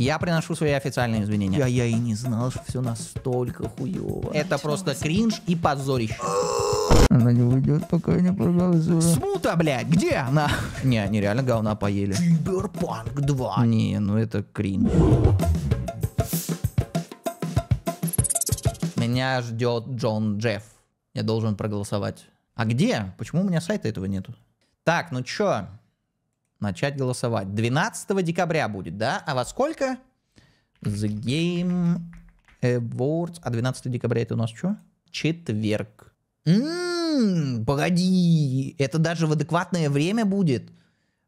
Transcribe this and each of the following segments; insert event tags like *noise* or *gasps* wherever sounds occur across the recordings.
Я приношу свои официальные извинения. Я, я и не знал, что все настолько хуево. Это просто кринж и позорище. *gasps* Она не уйдет, пока я не проголосую. Смута, блядь, где она? Не, нереально говна поели. Киберпанк 2. Не, ну это кринж. Меня ждет Джон Джефф. Я должен проголосовать. А где? Почему у меня сайта этого нету? Так, ну чё? начать голосовать. 12 декабря будет, да? А во сколько? The Game Awards. А 12 декабря это у нас что? Четверг. Ммм, погоди, это даже в адекватное время будет.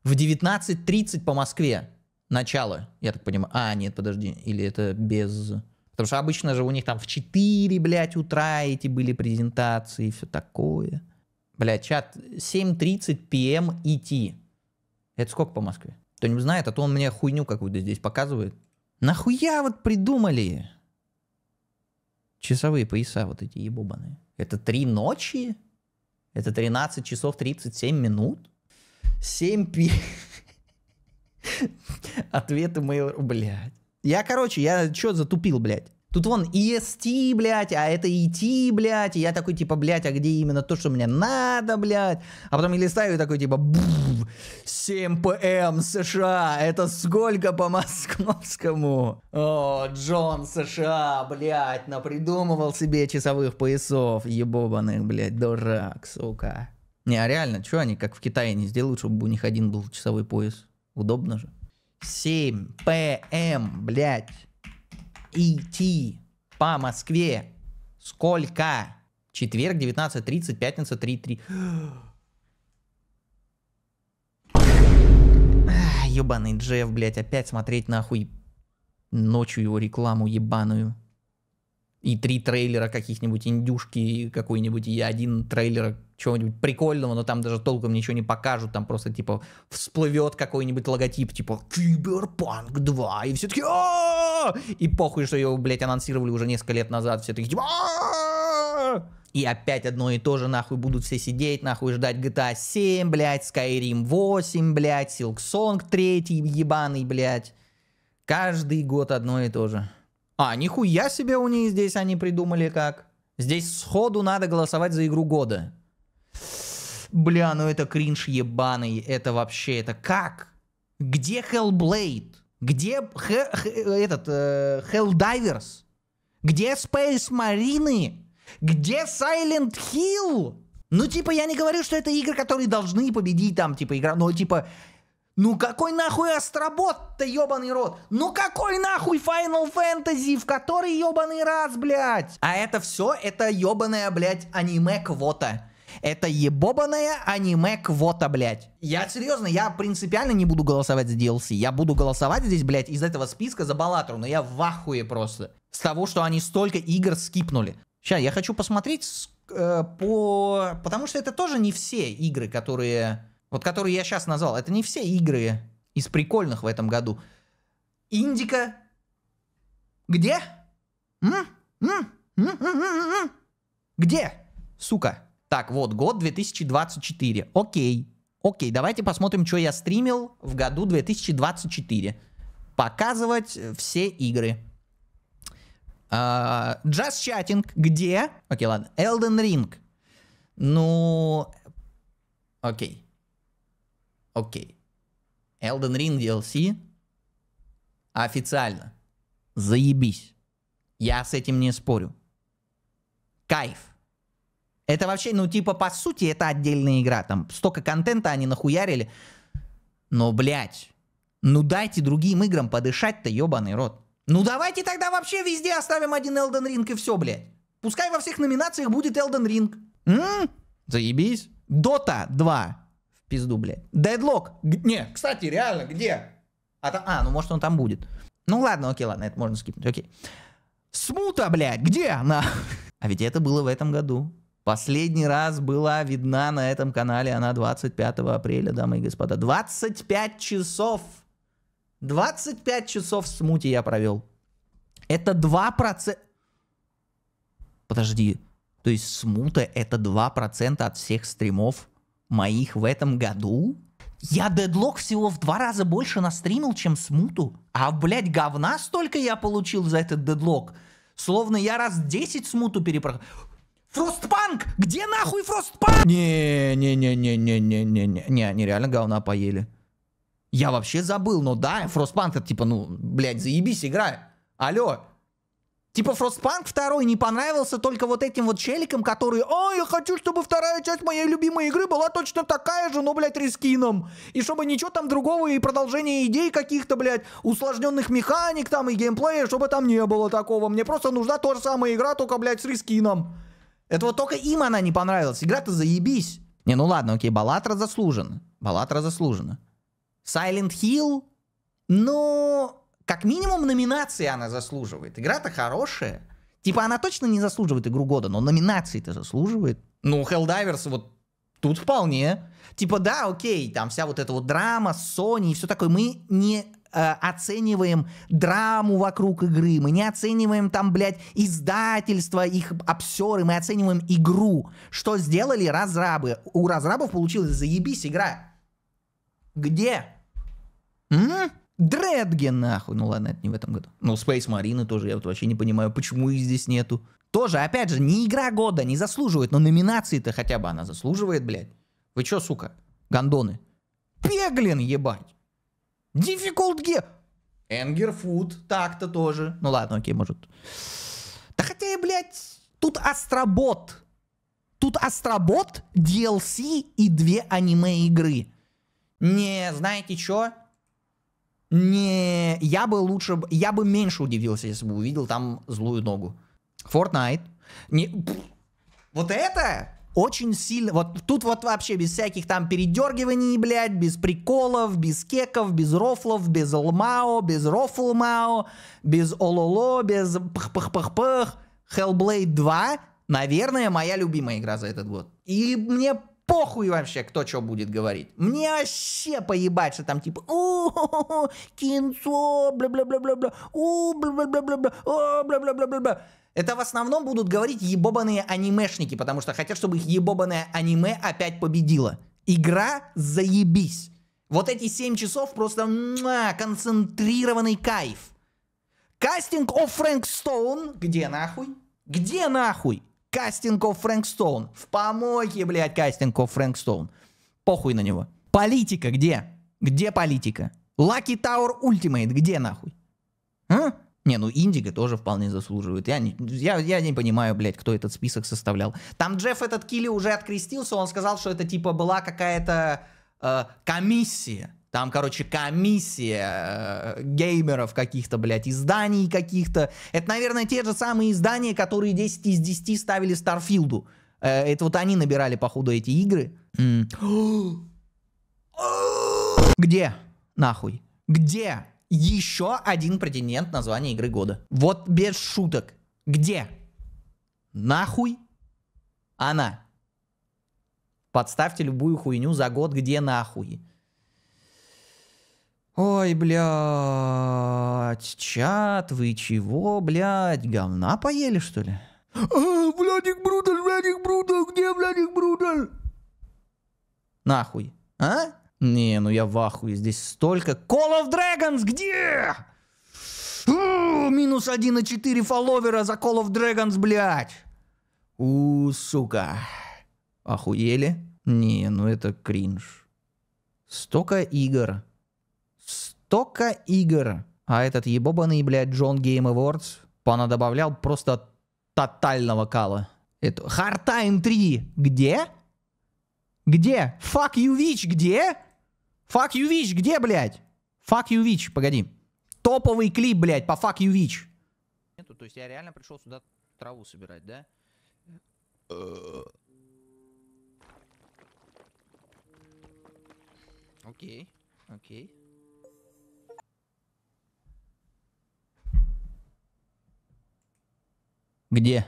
В 19.30 по Москве. Начало, я так понимаю. А, нет, подожди, или это без... Потому что обычно же у них там в 4, блядь, утра эти были презентации эм и все такое. Бля, чат, 7.30 p.m. идти. Это сколько по Москве? Кто-нибудь знает, а то он мне хуйню какую-то здесь показывает. Нахуя вот придумали? Часовые пояса вот эти ебобаные. Это три ночи? Это 13 часов 37 минут? 7 пи... *laughs* Ответы мои, блядь. Я, короче, я что затупил, блядь? Тут вон EST, блядь, а это ET, блядь, и я такой, типа, блядь, а где именно то, что мне надо, блядь? А потом я листаю и такой, типа, 7 ПМ эм США, это сколько по московскому? О, Джон США, блядь, напридумывал себе часовых поясов, ебобаных, блядь, дурак, сука. Не, а реально, что они как в Китае не сделают, чтобы у них один был часовой пояс? Удобно же. 7 ПМ, эм, блядь идти по Москве сколько? Четверг 19.30, пятница 3.3. Ебаный Джефф, блядь, опять смотреть нахуй ночью его рекламу ебаную и три трейлера каких-нибудь индюшки какой-нибудь, и один трейлер чего-нибудь прикольного, но там даже толком ничего не покажут, там просто, типа, всплывет какой-нибудь логотип, типа, Киберпанк 2, и все таки И похуй, что его, блядь, анонсировали уже несколько лет назад, все таки типа, и опять одно и то же, нахуй, будут все сидеть, нахуй, ждать GTA 7, блядь, Skyrim 8, блядь, Silksong 3 ебаный, блядь. Каждый год одно и то же. А, нихуя себе у них здесь они придумали как. Здесь сходу надо голосовать за игру года. Бля, ну это кринж ебаный. Это вообще, это как? Где Hellblade? Где хэ, хэ, этот, э, Helldivers? Где Space Marine? Где Silent Hill? Ну, типа, я не говорю, что это игры, которые должны победить там, типа, игра, но, типа, ну какой нахуй Астробот-то, ебаный рот? Ну какой нахуй Final Fantasy, в который ебаный раз, блядь? А это все, это ебаная, блядь, аниме-квота. Это ебобаная аниме-квота, блядь. Я серьезно, я принципиально не буду голосовать за DLC. Я буду голосовать здесь, блядь, из этого списка за Балатру, но я в ахуе просто. С того, что они столько игр скипнули. Сейчас, я хочу посмотреть э, по... Потому что это тоже не все игры, которые вот которые я сейчас назвал, это не все игры из прикольных в этом году. Индика. Где? Где? Сука. Так, вот, год 2024. Окей. Окей, давайте посмотрим, что я стримил в году 2024. Показывать все игры. Uh, а, Just Chatting, где? Окей, okay, ладно. Elden Ring. Ну, окей. Okay. Окей. Elden Ring DLC официально. Заебись. Я с этим не спорю. Кайф. Это вообще, ну типа, по сути, это отдельная игра. Там столько контента они нахуярили. Но, блядь, ну дайте другим играм подышать-то, ебаный рот. Ну давайте тогда вообще везде оставим один Elden Ring и все, блядь. Пускай во всех номинациях будет Elden Ring. М? Заебись. Дота 2 пизду, блядь. Дедлок. Не, кстати, реально, где? А, там, а, ну может он там будет. Ну ладно, окей, ладно, это можно скипнуть, окей. Смута, блядь, где она? *laughs* А ведь это было в этом году. Последний раз была видна на этом канале она 25 апреля, дамы и господа. 25 часов. 25 часов в смуте я провел. Это 2%... Подожди. То есть смута это 2% от всех стримов моих в этом году? Я дедлог всего в два раза больше настримил, чем смуту. А, блядь, говна столько я получил за этот дедлог. Словно я раз 10 смуту перепроходил. Фростпанк! Где нахуй Фростпанк? Не-не-не-не-не-не-не. Не, они реально говна поели. Я вообще забыл, но да, Фростпанк это типа, ну, блядь, заебись, играй. Алло, Типа Фростпанк второй не понравился только вот этим вот челикам, которые «А, я хочу, чтобы вторая часть моей любимой игры была точно такая же, но, блядь, рескином». И чтобы ничего там другого и продолжения идей каких-то, блядь, усложненных механик там и геймплея, чтобы там не было такого. Мне просто нужна та же самая игра, только, блядь, с рескином. Это вот только им она не понравилась. Игра-то заебись. Не, ну ладно, окей, Балатра заслужена. Балатра заслужена. Silent Hill? Ну... Но как минимум номинации она заслуживает. Игра-то хорошая. Типа она точно не заслуживает игру года, но номинации-то заслуживает. Ну, Helldivers вот тут вполне. Типа да, окей, там вся вот эта вот драма с Sony и все такое. Мы не э, оцениваем драму вокруг игры, мы не оцениваем там, блядь, издательство, их обсеры, мы оцениваем игру. Что сделали разрабы? У разрабов получилась заебись игра. Где? М? Дредги, нахуй. Ну ладно, это не в этом году. Ну, Space Marine тоже, я вот вообще не понимаю, почему их здесь нету. Тоже, опять же, не игра года, не заслуживает, но номинации-то хотя бы она заслуживает, блядь. Вы чё, сука, гондоны? Пеглин, ебать! Difficult Gear! Энгер Фуд, так-то тоже. Ну ладно, окей, может. Да хотя и, блядь, тут Астробот. Тут Астробот, DLC и две аниме-игры. Не, знаете чё? не... Я бы лучше... Я бы меньше удивился, если бы увидел там злую ногу. Fortnite. Не... Вот это очень сильно... Вот тут вот вообще без всяких там передергиваний, блядь, без приколов, без кеков, без рофлов, без лмао, без рофлмао, без ололо, без пх-пх-пх-пх. Hellblade 2, наверное, моя любимая игра за этот год. И мне похуй вообще, кто что будет говорить. Мне вообще поебать, что там типа у кинцо, бла-бла-бла-бла-бла, у бла-бла-бла-бла-бла, о бла-бла-бла-бла-бла. Это в основном будут говорить ебобанные анимешники, потому что хотят, чтобы их ебобаное аниме опять победило. Игра заебись. Вот эти 7 часов просто муа, концентрированный кайф. Кастинг о Фрэнк Стоун. Где нахуй? Где нахуй? Кастингов Фрэнк Стоун. В помойке, блядь, Кастингов Фрэнк Стоун. Похуй на него. Политика где? Где политика? Лаки Тауэр Ультимейт где нахуй? А? Не, ну Индиго тоже вполне заслуживает. Я не, я, я не понимаю, блядь, кто этот список составлял. Там Джефф этот Килли уже открестился, он сказал, что это типа была какая-то э, комиссия. Там, короче, комиссия э, геймеров каких-то, блядь, изданий каких-то. Это, наверное, те же самые издания, которые 10 из 10 ставили Старфилду. Э, это вот они набирали, походу, эти игры. Mm. Где? Нахуй. Где еще один претендент на звание игры года? Вот без шуток. Где? Нахуй она. Подставьте любую хуйню за год, где нахуй. Ой, блядь, чат, вы чего, блядь, говна поели, что ли? «А, Владик Брудаль, Владик Брудаль, где Владик Брудаль? Нахуй, а? Не, ну я в ахуе, здесь столько... Call of Dragons где? У, минус 1,4 фолловера за Call of Dragons, блядь. У, сука. Охуели? Не, ну это кринж. Столько игр. Столько игр. А этот ебобанный, блядь, Джон Гейм Awards добавлял просто тотального кала. Это Hard Time 3. Где? Где? Fuck you, Witch, где? Fuck you, Witch, где, блядь? Fuck you, Witch, погоди. Топовый клип, блядь, по Fuck you, Witch. Нету, то есть я реально пришел сюда траву собирать, да? Э. Окей, окей. Где?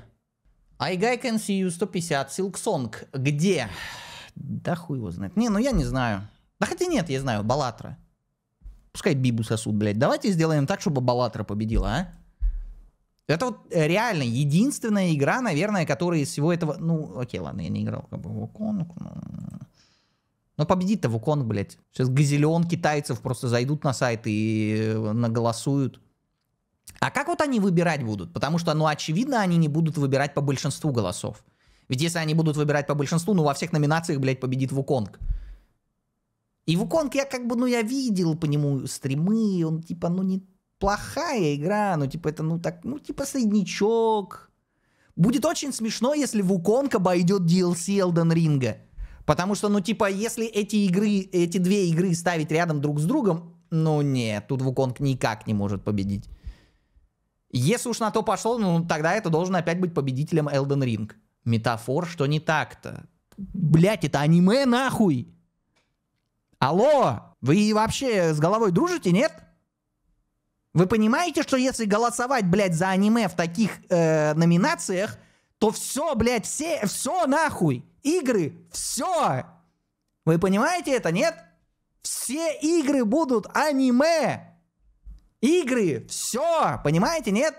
I guy can see you 150, Silk Song. Где? Да хуй его знает. Не, ну я не знаю. Да хотя нет, я знаю, Балатра. Пускай Бибу сосуд, блядь. Давайте сделаем так, чтобы Балатра победила, а? Это вот э, реально единственная игра, наверное, которая из всего этого... Ну, окей, ладно, я не играл как бы в Вуконг, но... Но победит-то Вуконг, блядь. Сейчас газелион китайцев просто зайдут на сайт и э, наголосуют. А как вот они выбирать будут? Потому что, ну, очевидно, они не будут выбирать по большинству голосов. Ведь если они будут выбирать по большинству, ну, во всех номинациях, блядь, победит Вуконг. И Вуконг я как бы, ну, я видел по нему стримы, он, типа, ну, не плохая игра, ну, типа, это, ну, так, ну, типа, среднячок. Будет очень смешно, если Вуконг обойдет DLC Elden Ring. Потому что, ну, типа, если эти игры, эти две игры ставить рядом друг с другом, ну, нет, тут Вуконг никак не может победить. Если уж на то пошло, ну тогда это должен опять быть победителем Элден Ринг. Метафор, что не так-то. Блять, это аниме нахуй! Алло! Вы вообще с головой дружите, нет? Вы понимаете, что если голосовать, блядь, за аниме в таких э, номинациях, то все, блядь, все, все нахуй. Игры, все. Вы понимаете это, нет? Все игры будут аниме. Игры, все, понимаете, нет?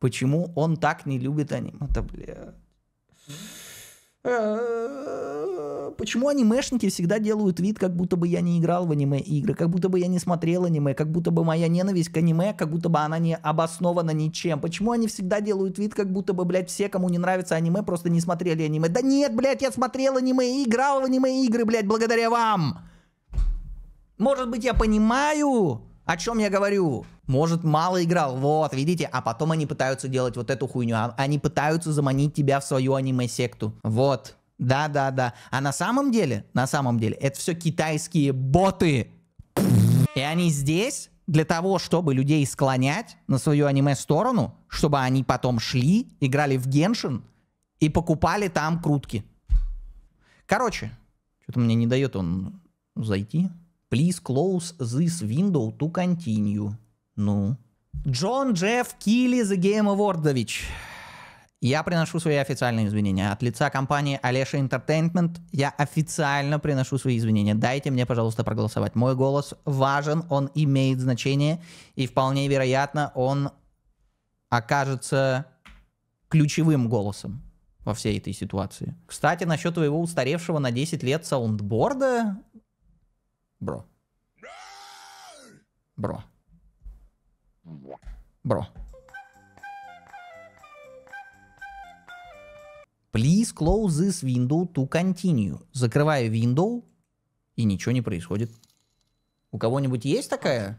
Почему он так не любит аниме-то, бля? Э, почему анимешники всегда делают вид, как будто бы я не играл в аниме-игры, как будто бы я не смотрел аниме, как будто бы моя ненависть к аниме, как будто бы она не обоснована ничем? Почему они всегда делают вид, как будто бы, блядь, все, кому не нравится аниме, просто не смотрели аниме? Да нет, блядь, я смотрел аниме и играл в аниме-игры, блядь, благодаря вам! Может быть, я понимаю, о чем я говорю? Может, мало играл? Вот, видите? А потом они пытаются делать вот эту хуйню. А, они пытаются заманить тебя в свою аниме-секту. Вот. Да-да-да. А на самом деле, на самом деле, это все китайские боты. И они здесь для того, чтобы людей склонять на свою аниме-сторону, чтобы они потом шли, играли в Геншин и покупали там крутки. Короче, что-то мне не дает он зайти. Please close this window to continue. Ну. Джон Джефф Килли The Game Awardович. Я приношу свои официальные извинения. От лица компании Олеша Entertainment я официально приношу свои извинения. Дайте мне, пожалуйста, проголосовать. Мой голос важен, он имеет значение, и вполне вероятно, он окажется ключевым голосом во всей этой ситуации. Кстати, насчет твоего устаревшего на 10 лет саундборда, Бро. Бро. Бро. Please close this window to continue. Закрываю window, и ничего не происходит. У кого-нибудь есть такая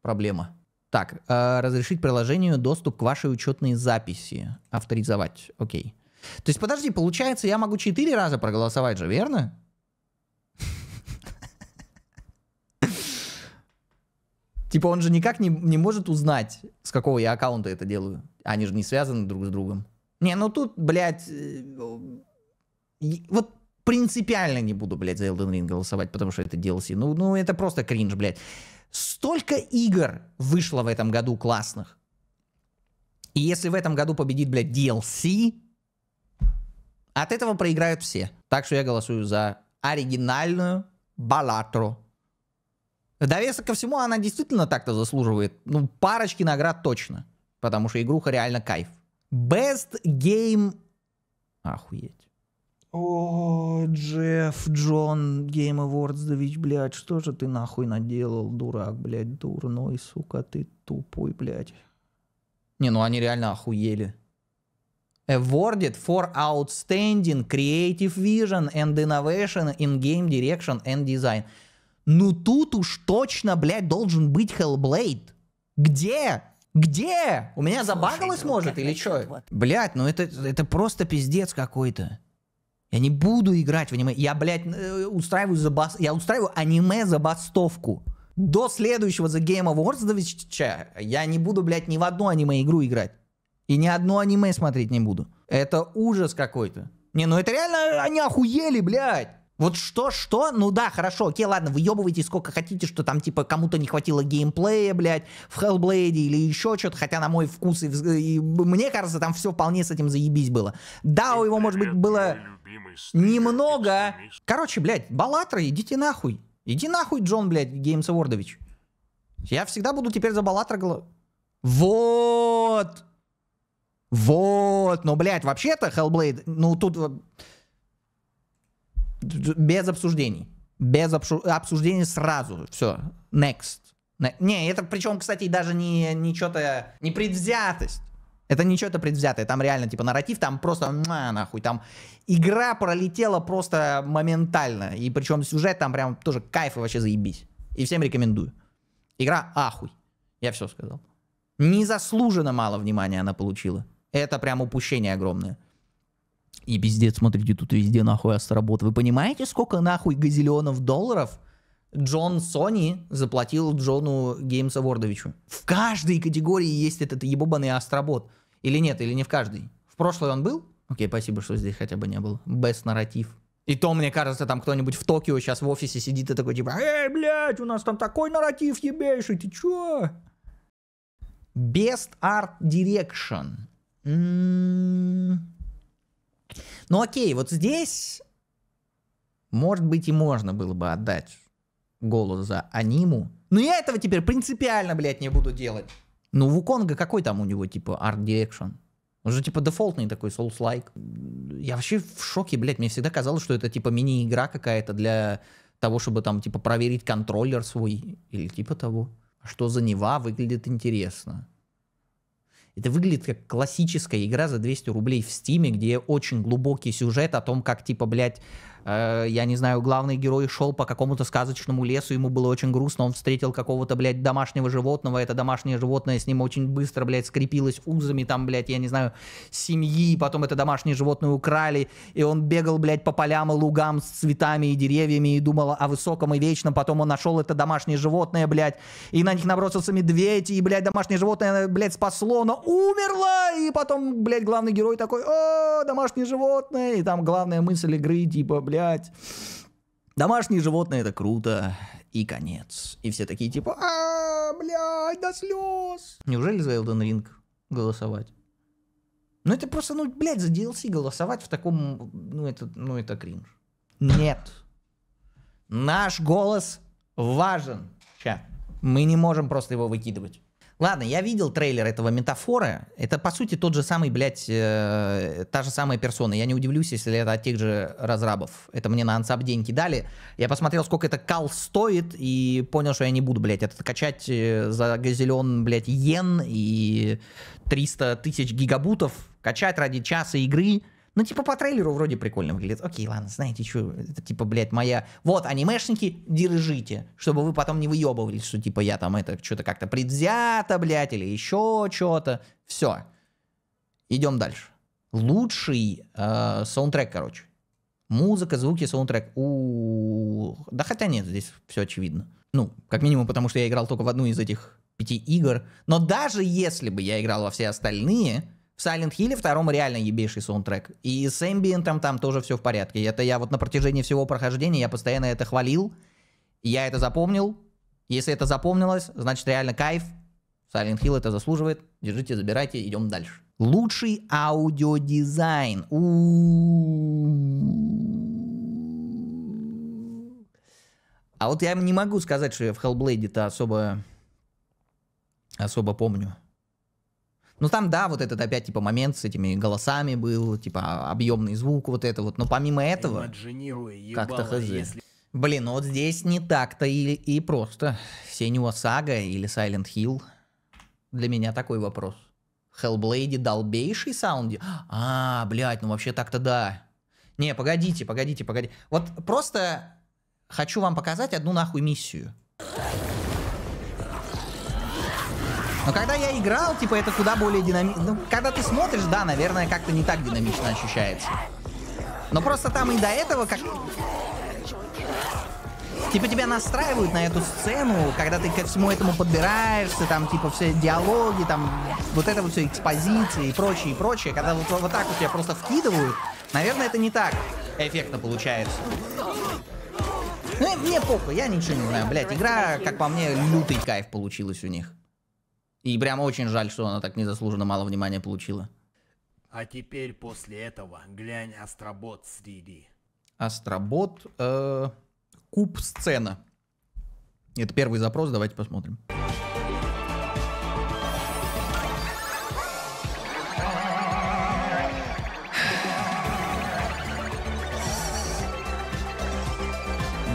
проблема? Так, э, разрешить приложению доступ к вашей учетной записи. Авторизовать. Окей. То есть, подожди, получается, я могу четыре раза проголосовать же, верно? Типа он же никак не, не может узнать, с какого я аккаунта это делаю. Они же не связаны друг с другом. Не, ну тут, блядь, э, вот принципиально не буду, блядь, за Elden Ring голосовать, потому что это DLC. Ну, ну это просто кринж, блядь. Столько игр вышло в этом году классных. И если в этом году победит, блядь, DLC, от этого проиграют все. Так что я голосую за оригинальную Балатру в довесок ко всему, она действительно так-то заслуживает. Ну, парочки наград точно. Потому что игруха реально кайф. Best Game... Охуеть. О, Джефф, Джон, Game Awards, да ведь, блядь, что же ты нахуй наделал, дурак, блядь, дурной, сука, ты тупой, блядь. Не, ну они реально охуели. Awarded for outstanding creative vision and innovation in game direction and design. Ну тут уж точно, блядь, должен быть Hellblade. Где? Где? У меня забагалось, Слушай, ну, может, или что? Блядь, ну это, это просто пиздец какой-то. Я не буду играть в аниме. Я, блядь, э, устраиваю забас... Я устраиваю аниме-забастовку. До следующего The Game of Awards я не буду, блядь, ни в одну аниме-игру играть. И ни одно аниме смотреть не буду. Это ужас какой-то. Не, ну это реально они охуели, блядь. Вот что, что? Ну да, хорошо, окей, ладно, выебывайте сколько хотите, что там, типа, кому-то не хватило геймплея, блядь, в Hellblade или еще что-то, хотя на мой вкус, и, и, мне кажется, там все вполне с этим заебись было. Да, у его, может быть, было немного... Короче, блядь, Балатра, идите нахуй. Иди нахуй, Джон, блядь, Геймс Вордович. Я всегда буду теперь за Балатра голо... Вот! Вот! Но, блядь, вообще-то Hellblade, ну тут... Э, без обсуждений. Без обсуждений сразу. Все. Next. Не, это причем, кстати, даже не, не что-то... Не предвзятость. Это не что-то предвзятое, там реально типа нарратив, там просто на, нахуй, там игра пролетела просто моментально. И причем сюжет там прям тоже кайф и вообще заебись. И всем рекомендую. Игра ахуй. Я все сказал. Незаслуженно мало внимания она получила. Это прям упущение огромное. И пиздец, смотрите, тут везде нахуй астробот. Вы понимаете, сколько нахуй газиллионов долларов Джон Сони заплатил Джону Геймса Вордовичу? В каждой категории есть этот ебобаный астробот. Или нет, или не в каждой. В прошлой он был? Окей, спасибо, что здесь хотя бы не было. Best нарратив. И то, мне кажется, там кто-нибудь в Токио сейчас в офисе сидит и такой типа, «Эй, блядь, у нас там такой нарратив ебейший, ты чё?» Best Art Direction. М -м -м. Ну окей, вот здесь, может быть, и можно было бы отдать голос за аниму. Но я этого теперь принципиально, блядь, не буду делать. Ну, Вуконга какой там у него, типа, арт дирекшн? Уже типа, дефолтный такой, Souls-like. Я вообще в шоке, блядь, мне всегда казалось, что это, типа, мини-игра какая-то для того, чтобы, там, типа, проверить контроллер свой или типа того. А что за Нева выглядит интересно. Это выглядит как классическая игра за 200 рублей в Стиме, где очень глубокий сюжет о том, как, типа, блядь, э, я не знаю, главный герой шел по какому-то сказочному лесу, ему было очень грустно, он встретил какого-то, блядь, домашнего животного, это домашнее животное с ним очень быстро, блядь, скрепилось узами, там, блядь, я не знаю, семьи, потом это домашнее животное украли, и он бегал, блядь, по полям и лугам с цветами и деревьями и думал о высоком и вечном, потом он нашел это домашнее животное, блядь, и на них набросился медведь, и, блядь, домашнее животное, блядь, спасло, но умерло, и потом, блядь, главный герой такой, о, домашнее животное, и там главная мысль игры, типа, блядь, блядь. Домашние животные это круто. И конец. И все такие типа, а, блядь, до слез. Неужели за Elden Ring голосовать? Ну это просто, ну, блядь, за DLC голосовать в таком, ну это, ну это кринж. Нет. Наш голос важен. Сейчас. Мы не можем просто его выкидывать. Ладно, я видел трейлер этого метафора. Это, по сути, тот же самый, блядь, э, та же самая персона. Я не удивлюсь, если это от тех же разрабов. Это мне на ансап деньги дали. Я посмотрел, сколько это кал стоит, и понял, что я не буду, блядь, это качать э, за газелен, блядь, йен и 300 тысяч гигабутов. Качать ради часа игры ну, типа, по трейлеру вроде прикольно выглядит. Окей, ладно, знаете, что, это, типа, блядь, моя... Вот, анимешники, держите, чтобы вы потом не выебывались, что, типа, я там это, что-то как-то предвзято, блядь, или еще что-то. Все. Идем дальше. Лучший э, саундтрек, короче. Музыка, звуки, саундтрек. Ух, да хотя нет, здесь все очевидно. Ну, как минимум, потому что я играл только в одну из этих пяти игр. Но даже если бы я играл во все остальные, Silent Hill втором реально ебейший саундтрек. И с Ambient там тоже все в порядке. Это я вот на протяжении всего прохождения, я постоянно это хвалил. Я это запомнил. Если это запомнилось, значит реально кайф. Silent Hill это заслуживает. Держите, забирайте, идем дальше. Лучший аудиодизайн. А вот я не могу сказать, что я в Hellblade-то особо, особо помню. Ну там, да, вот этот опять, типа, момент с этими голосами был, типа, объемный звук, вот это вот. Но помимо этого, как-то хз. Если... Блин, ну вот здесь не так-то и, и просто. Синего Сага или Silent Хилл? Для меня такой вопрос. Хеллблейди долбейший саунди? А, блядь, ну вообще так-то да. Не, погодите, погодите, погодите. Вот просто хочу вам показать одну нахуй миссию. Но когда я играл, типа, это куда более динамично. Ну, когда ты смотришь, да, наверное, как-то не так динамично ощущается. Но просто там и до этого как... Типа тебя настраивают на эту сцену, когда ты ко всему этому подбираешься, там типа все диалоги, там вот это вот все экспозиции и прочее, и прочее. Когда вот, вот так вот тебя просто вкидывают, наверное, это не так эффектно получается. Ну, мне похуй, я ничего не знаю, блядь. Игра, как по мне, лютый кайф получилась у них. И прям очень жаль, что она так незаслуженно мало внимания получила. А теперь после этого глянь Астробот 3D. Астробот, э, куб сцена. Это первый запрос, давайте посмотрим.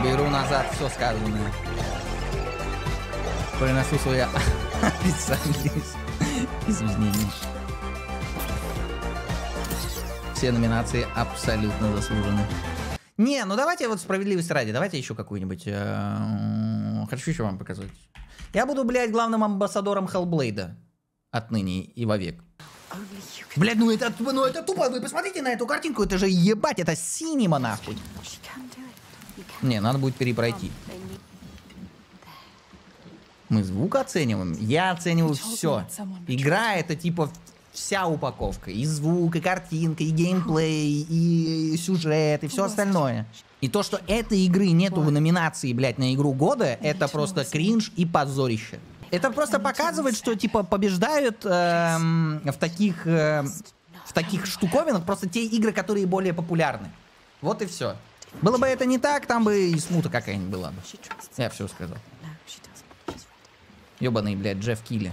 Беру назад все сказанное. Приношу свои Официальный изменений. Все номинации абсолютно заслужены. Не, ну давайте вот справедливость ради, давайте еще какую-нибудь. Э, Хочу еще вам показать. Я буду, блядь, главным амбассадором Хеллблейда отныне и вовек. Блядь, ну это, ну это тупо, вы посмотрите на эту картинку, это же ебать, это синема нахуй. Не, надо будет перепройти. Мы звук оцениваем, я оцениваю все. Игра это типа вся упаковка. И звук, и картинка, и геймплей, и сюжет, и все остальное. И то, что этой игры нету в номинации, блядь, на игру года, это просто кринж и позорище. Это просто показывает, что, типа, побеждают эм, в таких... Э, в таких штуковинах просто те игры, которые более популярны. Вот и все. Было бы это не так, там бы и смута какая-нибудь была бы. Я все сказал. Ёбаный, блядь, Джефф Килли.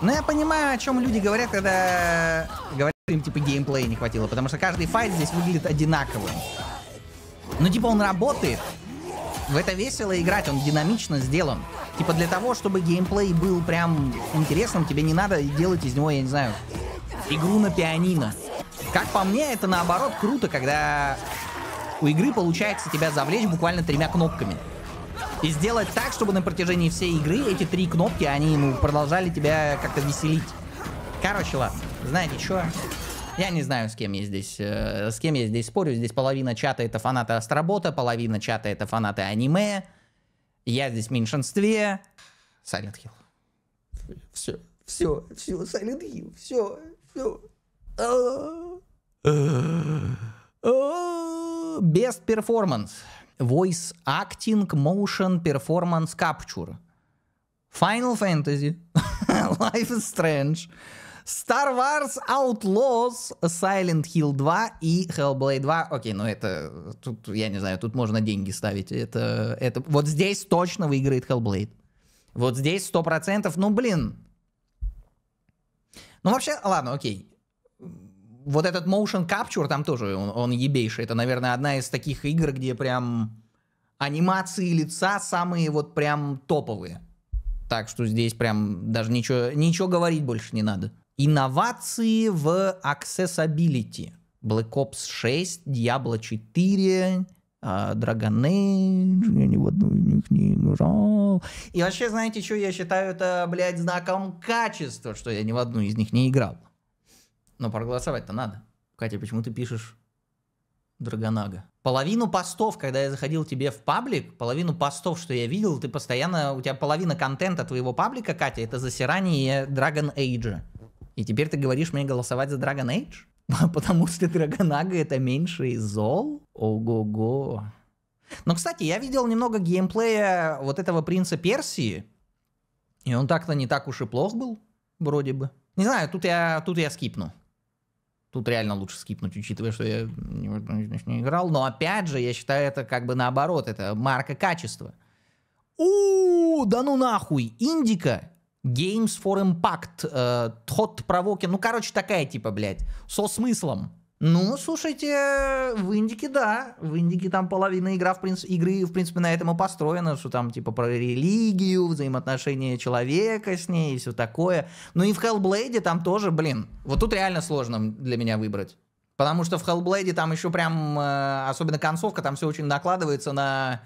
Но ну, я понимаю, о чем люди говорят, когда говорят, им типа геймплея не хватило, потому что каждый файт здесь выглядит одинаковым. Ну типа он работает, в это весело играть, он динамично сделан. Типа для того, чтобы геймплей был прям интересным, тебе не надо делать из него, я не знаю, игру на пианино. Как по мне, это наоборот круто, когда у игры получается тебя завлечь буквально тремя кнопками. И сделать так, чтобы на протяжении всей игры эти три кнопки, они, ну, продолжали тебя как-то веселить. Короче, ладно. Знаете, что? Я не знаю, с кем я здесь, э, с кем я здесь спорю. Здесь половина чата это фанаты Астробота, половина чата это фанаты аниме. Я здесь в меньшинстве. Silent Hill. Все, все, все, Silent Hill, все, все. А. Э. Э. Best performance. Voice Acting Motion Performance Capture. Final Fantasy, Life is Strange, Star Wars Outlaws, Silent Hill 2 и Hellblade 2. Окей, ну это, тут, я не знаю, тут можно деньги ставить. Это, это, вот здесь точно выиграет Hellblade. Вот здесь 100%, ну блин. Ну вообще, ладно, окей вот этот motion capture там тоже, он, он ебейший. Это, наверное, одна из таких игр, где прям анимации лица самые вот прям топовые. Так что здесь прям даже ничего, ничего говорить больше не надо. Инновации в accessibility. Black Ops 6, Diablo 4, а, Dragon Age, я ни в одну из них не играл. И вообще, знаете, что я считаю это, блядь, знаком качества, что я ни в одну из них не играл. Но проголосовать-то надо. Катя, почему ты пишешь Драгонага? Половину постов, когда я заходил тебе в паблик, половину постов, что я видел, ты постоянно, у тебя половина контента твоего паблика, Катя, это засирание Dragon Age. И теперь ты говоришь мне голосовать за Dragon Age? *laughs* Потому что Драгонага это меньше из зол? Ого-го. Но, ну, кстати, я видел немного геймплея вот этого принца Персии. И он так-то не так уж и плох был, вроде бы. Не знаю, тут я, тут я скипну. Тут реально лучше скипнуть, учитывая, что я не играл. Но опять же, я считаю, это как бы наоборот. Это марка качества. У, да ну нахуй! Индика! Games for Impact, э, Тот Провокин. Ну, короче, такая типа, блядь, со смыслом. Ну, слушайте, в Индике, да. В Индике там половина игра, в принципе, игры, в принципе, на этом и построена, что там, типа, про религию, взаимоотношения человека с ней и все такое. Ну и в Hellblade там тоже, блин, вот тут реально сложно для меня выбрать. Потому что в Hellblade там еще прям, э, особенно концовка, там все очень накладывается на,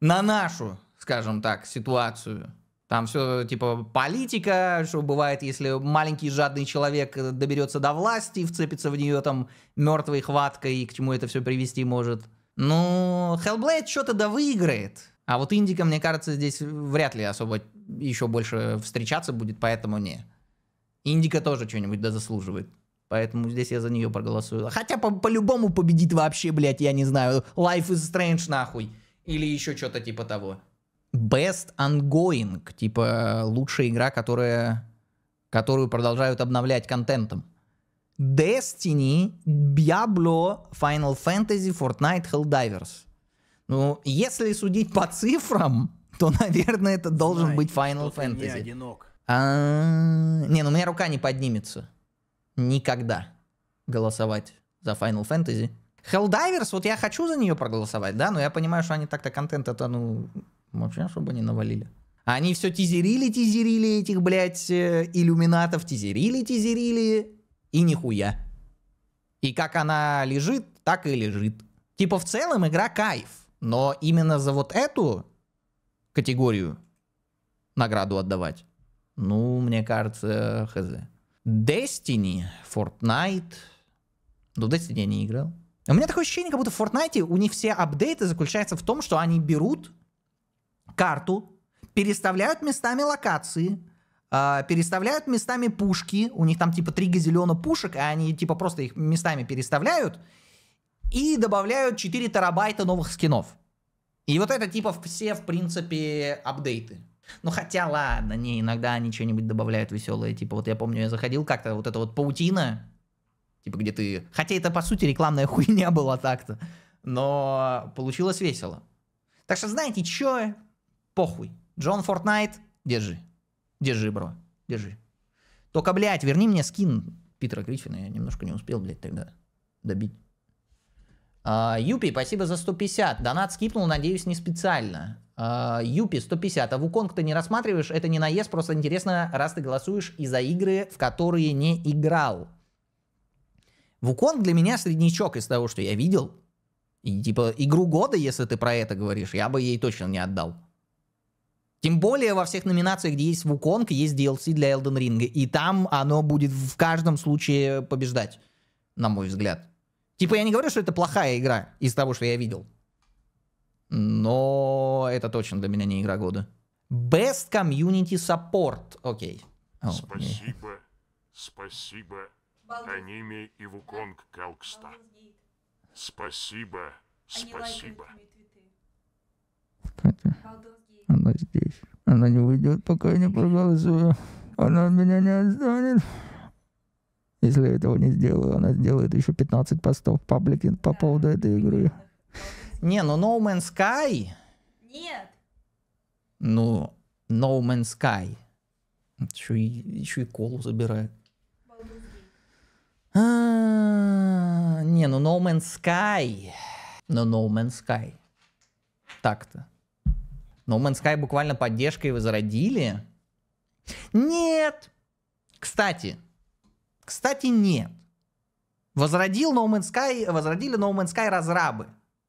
на нашу, скажем так, ситуацию. Там все э, типа политика, что бывает, если маленький жадный человек э, доберется до власти, и вцепится в нее там мертвой хваткой, и к чему это все привести может. Ну, Hellblade что-то да выиграет. А вот Индика, мне кажется, здесь вряд ли особо еще больше встречаться будет, поэтому не. Индика тоже что-нибудь да заслуживает. Поэтому здесь я за нее проголосую. Хотя по- по-любому победит вообще, блядь, я не знаю. Life is Strange нахуй. Или еще что-то типа того best ongoing, типа лучшая игра, которая, которую продолжают обновлять контентом. Destiny, Diablo, Final Fantasy, Fortnite, Helldivers. Ну, если судить по цифрам, то, наверное, это должен Знаешь, быть Final Fantasy. Не одинок. А, не, ну у меня рука не поднимется. Никогда голосовать за Final Fantasy. Helldivers, вот я хочу за нее проголосовать, да, но я понимаю, что они так-то контент это, ну, ну, вообще особо не навалили. А они все тизерили, тизерили этих, блядь, э, иллюминатов, тизерили, тизерили, и нихуя. И как она лежит, так и лежит. Типа в целом игра кайф, но именно за вот эту категорию награду отдавать, ну, мне кажется, хз. Destiny, Fortnite, ну, Destiny я не играл. У меня такое ощущение, как будто в Fortnite у них все апдейты заключаются в том, что они берут карту, переставляют местами локации, а, переставляют местами пушки. У них там типа три газелиона пушек, и они типа просто их местами переставляют. И добавляют 4 терабайта новых скинов. И вот это типа все, в принципе, апдейты. Ну хотя ладно, не, иногда они что-нибудь добавляют веселое. Типа вот я помню, я заходил как-то, вот эта вот паутина, типа где ты... Хотя это по сути рекламная *laughs* хуйня была так-то. Но получилось весело. Так что знаете, чё, Похуй. Джон Фортнайт, держи. Держи, бро. Держи. Только, блядь, верни мне скин Питера Гриффина. Я немножко не успел, блядь, тогда добить. А, Юпи, спасибо за 150. Донат скипнул, надеюсь, не специально. А, Юпи, 150. А Вуконг ты не рассматриваешь? Это не наезд, просто интересно, раз ты голосуешь и за игры, в которые не играл. Вуконг для меня среднячок из того, что я видел. И, типа, игру года, если ты про это говоришь, я бы ей точно не отдал. Тем более во всех номинациях, где есть Вуконг, есть DLC для Elden Ring. И там оно будет в каждом случае побеждать, на мой взгляд. Типа я не говорю, что это плохая игра из того, что я видел. Но это точно для меня не игра года. Best Community Support. Окей. Okay. спасибо. Yeah. Спасибо. Аниме и Вуконг Калкста. Спасибо. Спасибо. Это она здесь. она не уйдет, пока я не проголосую. она меня не отстанет. Если я этого не сделаю, она сделает еще 15 постов в паблике по поводу этой игры. Не, ну No Man's Sky... Нет. Ну, No Man's Sky. Еще и, еще и колу забирает. А, не, ну No Man's Sky. Ну No Man's Sky. Так-то. No Man's Sky буквально поддержкой возродили. Нет! Кстати, кстати, нет. Возродил No Man's Sky, возродили No Man's Sky разрабы.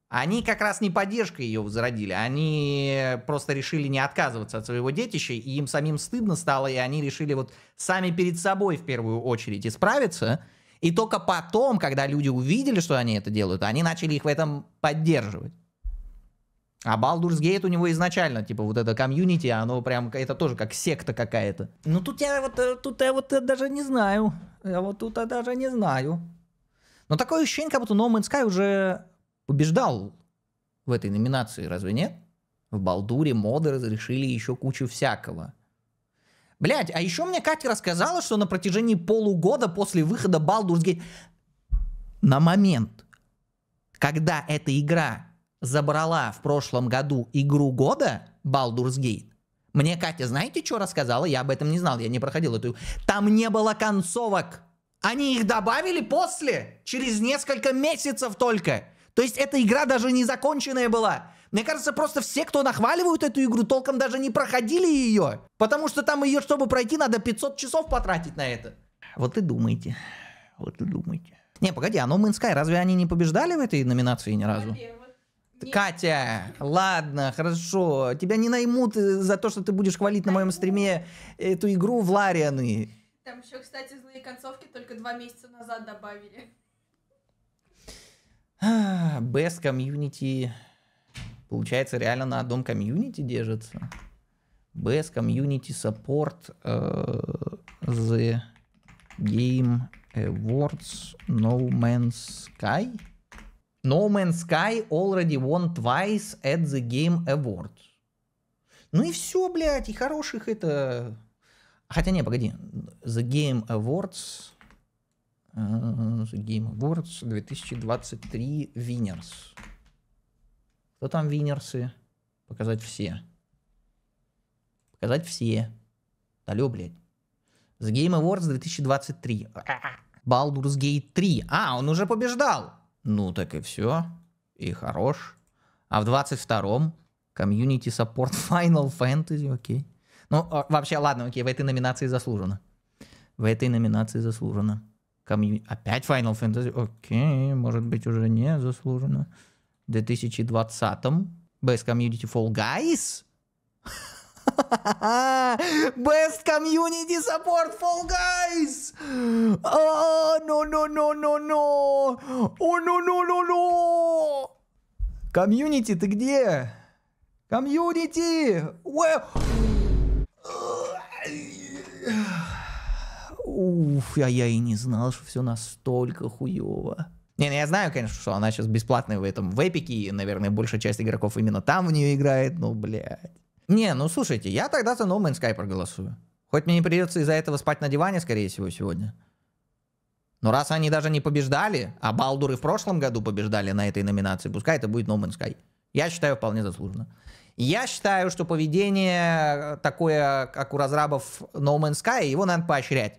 Они как раз не поддержкой ее возродили, они просто решили не отказываться от своего детища, и им самим стыдно стало, и они решили вот сами перед собой в первую очередь исправиться, и только потом, когда люди увидели, что они это делают, они начали их в этом поддерживать. А Baldur's Gate у него изначально, типа, вот это комьюнити, оно прям, это тоже как секта какая-то. Ну тут я вот, э, тут я вот э, даже не знаю. Я вот тут я э, даже не знаю. Но такое ощущение, как будто No Man's Sky уже побеждал в этой номинации, разве нет? В Балдуре моды разрешили еще кучу всякого. Блять, а еще мне Катя рассказала, что на протяжении полугода после выхода Baldur's Gate... На момент, когда эта игра забрала в прошлом году игру года Baldur's Gate, мне Катя, знаете, что рассказала? Я об этом не знал, я не проходил эту... Там не было концовок. Они их добавили после, через несколько месяцев только. То есть эта игра даже не законченная была. Мне кажется, просто все, кто нахваливают эту игру, толком даже не проходили ее. Потому что там ее, чтобы пройти, надо 500 часов потратить на это. Вот и думайте. Вот и думайте. Не, погоди, а No Man's Sky, разве они не побеждали в этой номинации ни разу? Во-первых. Не... Катя, ладно, хорошо. Тебя не наймут э, за то, что ты будешь хвалить Найму. на моем стриме эту игру в Ларианы. Там еще, кстати, злые концовки только два месяца назад добавили. *sighs* Best комьюнити. Получается, реально на одном комьюнити держится. Best Community Support uh, The Game Awards No Man's Sky. No Man's Sky already won twice at the Game Awards. Ну и все, блядь, и хороших это... Хотя не, погоди, The Game Awards... the Game Awards 2023 Winners. Кто там винерсы? Показать все. Показать все. Алло, блядь. The Game Awards 2023. Baldur's Gate 3. А, он уже побеждал. Ну так и все. И хорош. А в 22-м Community Support *laughs* Final Fantasy, окей. Ну, вообще, ладно, окей, в этой номинации заслуженно. В этой номинации заслуженно. Комью... Опять Final Fantasy? Окей, может быть, уже не заслуженно. В 2020-м Best Community Fall Guys? *laughs* Best Community Support Fall Guys! Oh, no, no, no, no, no! О, ну, ну, ну, ну. Комьюнити, ты где? Комьюнити! Уф, а я и не знал, что все настолько хуево. Не, ну я знаю, конечно, что она сейчас бесплатная в этом в эпике, и, наверное, большая часть игроков именно там в нее играет, ну, блядь. Не, ну слушайте, я тогда за No Man's Sky проголосую. Хоть мне не придется из-за этого спать на диване, скорее всего, сегодня. Но раз они даже не побеждали, а Балдуры в прошлом году побеждали на этой номинации, пускай это будет No Man's Sky. Я считаю, вполне заслуженно. Я считаю, что поведение э, такое, как у разрабов No Man's Sky, его надо поощрять.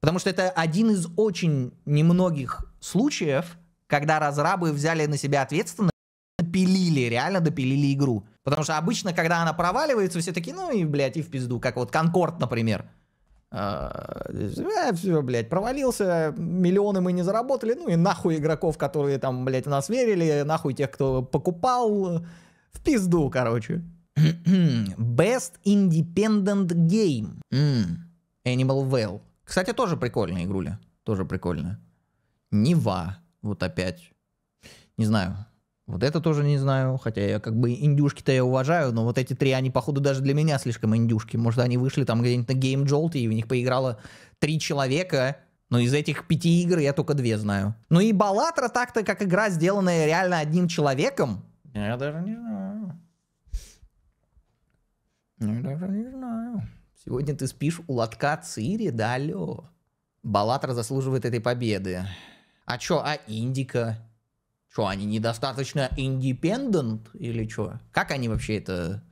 Потому что это один из очень немногих случаев, когда разрабы взяли на себя ответственность, допилили, реально допилили игру. Потому что обычно, когда она проваливается, все такие, ну и, блядь, и в пизду, как вот Конкорд, например. А, э, все, блядь, провалился, миллионы мы не заработали, ну и нахуй игроков, которые там, блядь, в нас верили, нахуй тех, кто покупал, в пизду, короче. *clears throat* Best Independent Game. Mm. Animal Well. Кстати, тоже прикольная игруля. Тоже прикольная. Нева. Вот опять. Не знаю. Вот это тоже не знаю, хотя я как бы индюшки-то я уважаю, но вот эти три, они походу даже для меня слишком индюшки. Может, они вышли там где-нибудь на Game Jolt, и в них поиграло три человека, но из этих пяти игр я только две знаю. Ну и Балатра так-то, как игра, сделанная реально одним человеком. Я даже не знаю. Ну, я даже не знаю. Сегодня ты спишь у лотка Цири, да алло. Балатра заслуживает этой победы. А чё, а Индика? Что, они недостаточно индепендент или что? Как они вообще это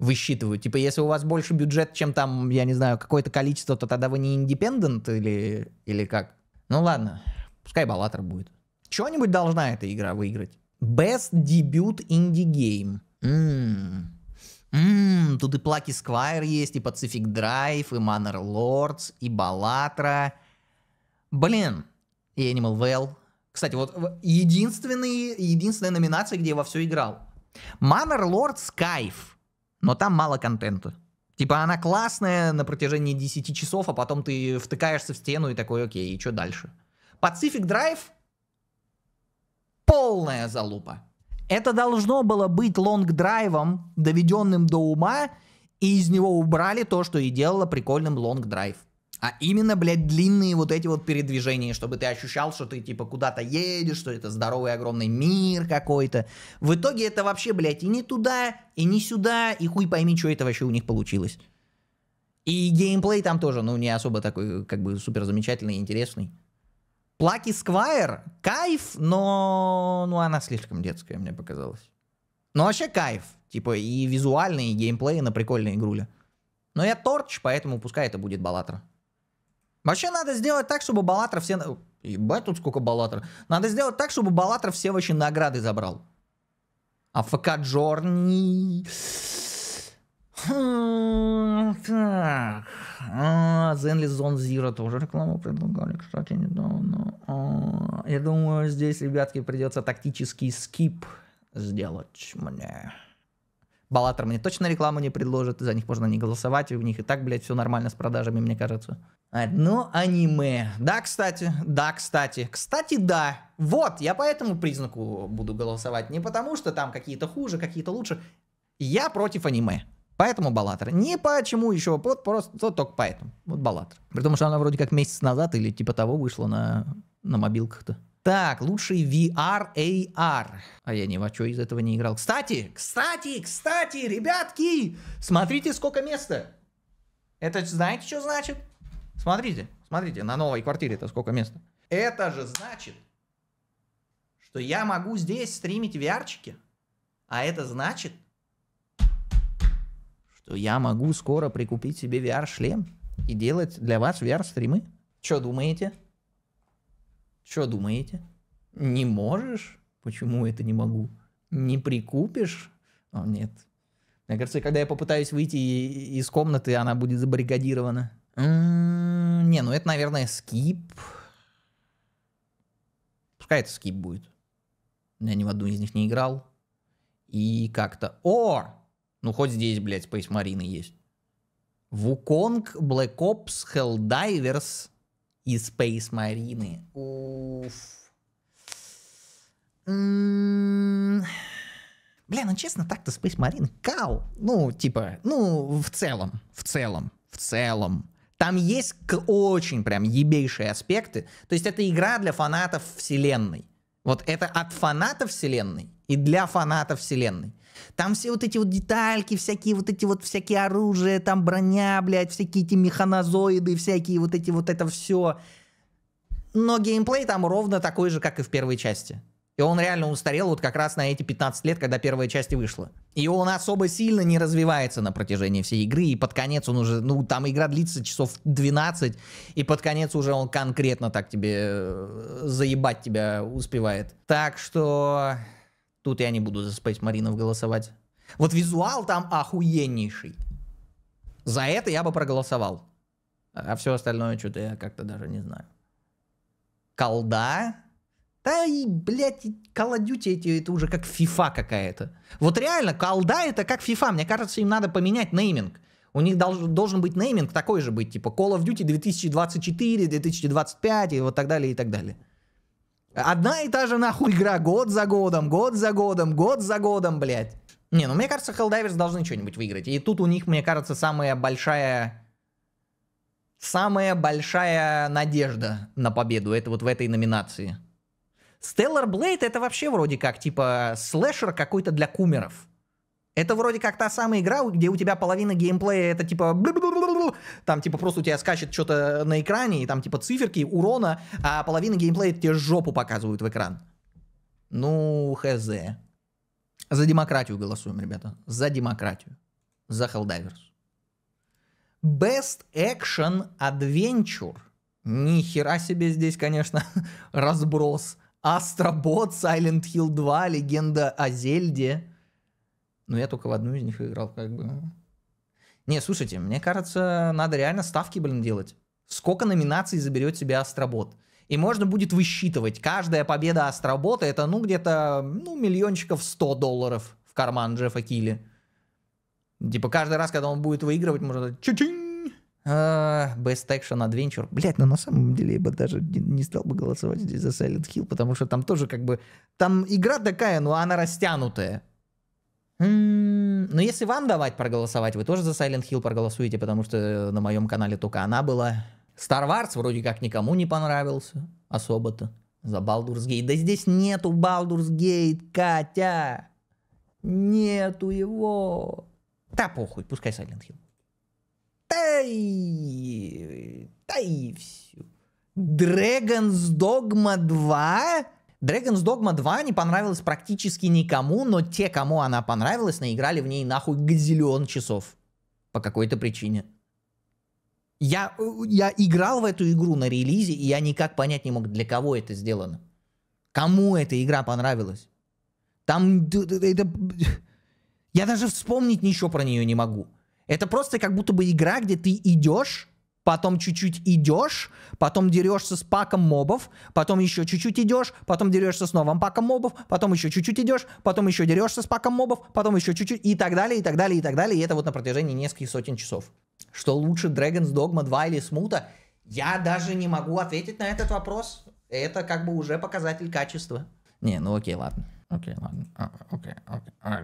высчитывают? Типа, если у вас больше бюджет, чем там, я не знаю, какое-то количество, то тогда вы не индепендент или, или как? Ну ладно, пускай Балатор будет. Чего-нибудь должна эта игра выиграть. Best Debut Indie Game. Ммм, м-м, тут и Плаки Сквайр есть, и Pacific Drive, и Manor Lords, и Балатра. Блин, и Animal Well. Кстати, вот единственный, единственная номинация, где я во все играл. Manor Lords кайф, но там мало контента. Типа она классная на протяжении 10 часов, а потом ты втыкаешься в стену и такой, окей, и что дальше? Pacific Drive полная залупа. Это должно было быть лонг-драйвом, доведенным до ума, и из него убрали то, что и делало прикольным лонг-драйв а именно, блядь, длинные вот эти вот передвижения, чтобы ты ощущал, что ты, типа, куда-то едешь, что это здоровый огромный мир какой-то. В итоге это вообще, блядь, и не туда, и не сюда, и хуй пойми, что это вообще у них получилось. И геймплей там тоже, ну, не особо такой, как бы, супер замечательный и интересный. Плаки Сквайр, кайф, но... Ну, она слишком детская, мне показалось. Но вообще кайф. Типа, и визуальный, и геймплей на прикольной игруля. Но я торч, поэтому пускай это будет Балатра. Вообще надо сделать так, чтобы Балатра все... Ебать, тут сколько Балатра. Надо сделать так, чтобы Балатра все вообще награды забрал. А ФК Джорни... Хм, так. Zenly Zone Zero тоже рекламу предлагали, кстати, недавно. А, я думаю, здесь, ребятки, придется тактический скип сделать мне. Балатор мне точно рекламу не предложит, за них можно не голосовать, и у них и так, блядь, все нормально с продажами, мне кажется. Одно аниме. Да, кстати, да, кстати. Кстати, да. Вот, я по этому признаку буду голосовать. Не потому, что там какие-то хуже, какие-то лучше. Я против аниме. Поэтому Балатор. Не почему еще, вот просто вот только поэтому. Вот Балатор. При том, что она вроде как месяц назад или типа того вышла на, на мобилках-то. Так, лучший VR AR. А я ни во что из этого не играл. Кстати, кстати, кстати, ребятки, смотрите, сколько места. Это знаете, что значит? Смотрите, смотрите, на новой квартире это сколько места. Это же значит, что я могу здесь стримить VR-чики, а это значит, что я могу скоро прикупить себе VR-шлем и делать для вас VR-стримы. Чё думаете? Чё думаете? Не можешь? Почему это не могу? Не прикупишь? О, нет. Мне кажется, когда я попытаюсь выйти из комнаты, она будет забаррикадирована. Не, ну это, наверное, скип. Пускай это скип будет. Я ни в одну из них не играл. И как-то... О! Ну хоть здесь, блядь, Space Marine есть. Вуконг, Black Ops, Helldivers и Space Marine. Уф. Бля, ну честно, так-то Space Marine кал. Ну, типа, ну, в целом, в целом, в целом. Там есть очень прям ебейшие аспекты. То есть это игра для фанатов вселенной. Вот это от фаната вселенной и для фаната вселенной. Там все вот эти вот детальки, всякие вот эти вот всякие оружия, там броня, блядь, всякие эти механозоиды, всякие вот эти вот это все. Но геймплей там ровно такой же, как и в первой части. И он реально устарел вот как раз на эти 15 лет, когда первая часть вышла. И он особо сильно не развивается на протяжении всей игры, и под конец он уже, ну, там игра длится часов 12, и под конец уже он конкретно так тебе э, заебать тебя успевает. Так что тут я не буду за Space Маринов голосовать. Вот визуал там охуеннейший. За это я бы проголосовал. А все остальное что-то я как-то даже не знаю. Колда да и, блядь, колодюти эти, это уже как FIFA какая-то. Вот реально, колда это как FIFA. Мне кажется, им надо поменять нейминг. У них должен, должен быть нейминг такой же быть, типа Call of Duty 2024, 2025 и вот так далее, и так далее. Одна и та же нахуй игра год за годом, год за годом, год за годом, блядь. Не, ну мне кажется, Helldivers должны что-нибудь выиграть. И тут у них, мне кажется, самая большая... Самая большая надежда на победу. Это вот в этой номинации. Stellar Blade это вообще вроде как типа слэшер какой-то для кумеров. Это вроде как та самая игра, где у тебя половина геймплея это типа там типа просто у тебя скачет что-то на экране и там типа циферки, урона, а половина геймплея тебе жопу показывают в экран. Ну, хз. За демократию голосуем, ребята. За демократию. За Helldivers. Best Action Adventure. Ни хера себе здесь, конечно, *laughs* разброс. Астробот, Silent Hill 2, Легенда о Зельде. Но ну, я только в одну из них играл, как бы. Не, слушайте, мне кажется, надо реально ставки, блин, делать. Сколько номинаций заберет себе Астробот? И можно будет высчитывать. Каждая победа Астробота это, ну, где-то, ну, миллиончиков 100 долларов в карман Джеффа Килли. Типа каждый раз, когда он будет выигрывать, можно... Чу-чинь! А, Best Action Adventure. Блять, ну на самом деле я бы даже не, не стал бы голосовать здесь за Silent Hill, потому что там тоже как бы... Там игра такая, но она растянутая. Но ну если вам давать проголосовать, вы тоже за Silent Hill проголосуете, потому что э, на моем канале только она была. Star Wars вроде как никому не понравился особо-то. За Baldur's Gate. Да здесь нету Baldur's Gate, Катя! Нету его! Да похуй, пускай Silent Hill. Та и... Та и все. Dragon's Dogma 2? Dragon's Dogma 2 не понравилась практически никому, но те, кому она понравилась, наиграли в ней нахуй газиллион часов. По какой-то причине. Я, э, я играл в эту игру на релизе, и я никак понять не мог, для кого это сделано. Кому эта игра понравилась? Там... Это, я даже вспомнить ничего про нее не могу. Это просто как будто бы игра, где ты идешь, потом чуть-чуть идешь, потом дерешься с паком мобов, потом еще чуть-чуть идешь, потом дерешься с новым паком мобов, потом еще чуть-чуть идешь, потом еще дерешься с паком мобов, потом еще чуть-чуть и так далее, и так далее, и так далее. И это вот на протяжении нескольких сотен часов. Что лучше Dragon's Dogma 2 или Смута? Я даже не могу ответить на этот вопрос. Это как бы уже показатель качества. Не, ну окей, ладно. Окей, ладно. А, окей, окей, а,